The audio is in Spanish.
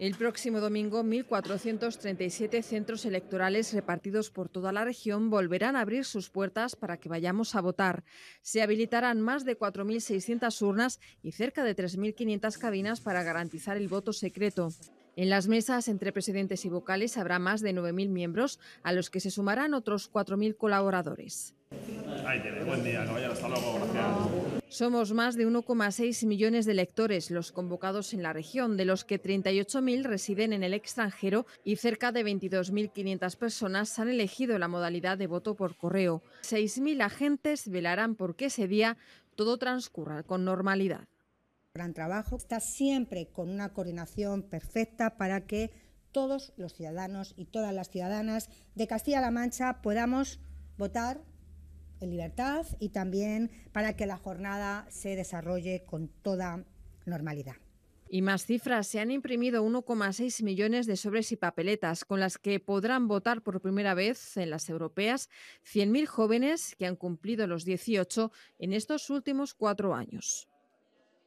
El próximo domingo, 1.437 centros electorales repartidos por toda la región volverán a abrir sus puertas para que vayamos a votar. Se habilitarán más de 4.600 urnas y cerca de 3.500 cabinas para garantizar el voto secreto. En las mesas entre presidentes y vocales habrá más de 9.000 miembros, a los que se sumarán otros 4.000 colaboradores. buen día, hasta luego, gracias. Somos más de 1,6 millones de electores los convocados en la región, de los que 38.000 residen en el extranjero y cerca de 22.500 personas han elegido la modalidad de voto por correo. 6.000 agentes velarán por que ese día todo transcurra con normalidad. Gran trabajo, está siempre con una coordinación perfecta para que todos los ciudadanos y todas las ciudadanas de Castilla-La Mancha podamos votar en libertad y también para que la jornada se desarrolle con toda normalidad. Y más cifras. Se han imprimido 1,6 millones de sobres y papeletas con las que podrán votar por primera vez en las europeas 100.000 jóvenes que han cumplido los 18 en estos últimos cuatro años.